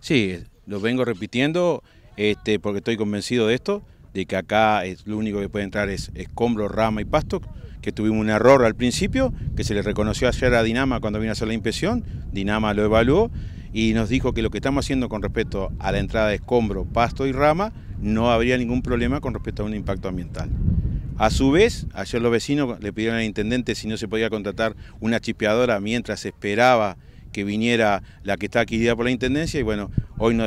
Sí, lo vengo repitiendo este, porque estoy convencido de esto, de que acá es, lo único que puede entrar es escombro, rama y pasto, que tuvimos un error al principio, que se le reconoció ayer a Dinama cuando vino a hacer la inspección, Dinama lo evaluó y nos dijo que lo que estamos haciendo con respecto a la entrada de escombro, pasto y rama, no habría ningún problema con respecto a un impacto ambiental. A su vez, ayer los vecinos le pidieron al intendente si no se podía contratar una chipeadora mientras esperaba que viniera la que está adquirida por la Intendencia y bueno, hoy no,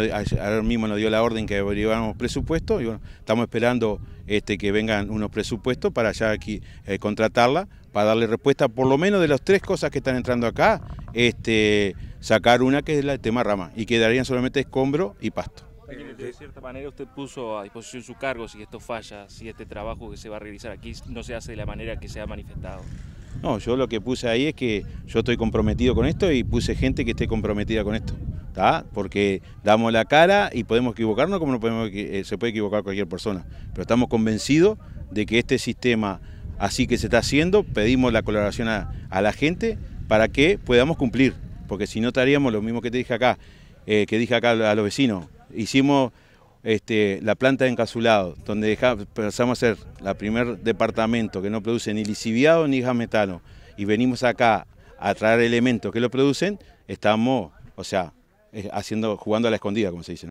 mismo nos dio la orden que lleváramos presupuesto y bueno, estamos esperando este, que vengan unos presupuestos para ya aquí eh, contratarla, para darle respuesta por lo menos de las tres cosas que están entrando acá, este, sacar una que es la, el tema rama y quedarían solamente escombro y pasto. De cierta manera usted puso a disposición su cargo si esto falla, si este trabajo que se va a realizar aquí no se hace de la manera que se ha manifestado. No, yo lo que puse ahí es que yo estoy comprometido con esto y puse gente que esté comprometida con esto. ¿está? Porque damos la cara y podemos equivocarnos como no podemos, eh, se puede equivocar cualquier persona. Pero estamos convencidos de que este sistema así que se está haciendo, pedimos la colaboración a, la gente para que podamos cumplir. Porque si no estaríamos lo mismo que te dije acá, eh, que dije acá a los vecinos. Hicimos este, la planta de encasulado, donde empezamos a ser el primer departamento que no produce ni lisiviado ni gas metano, y venimos acá a traer elementos que lo producen, estamos, o sea, haciendo, jugando a la escondida, como se dice.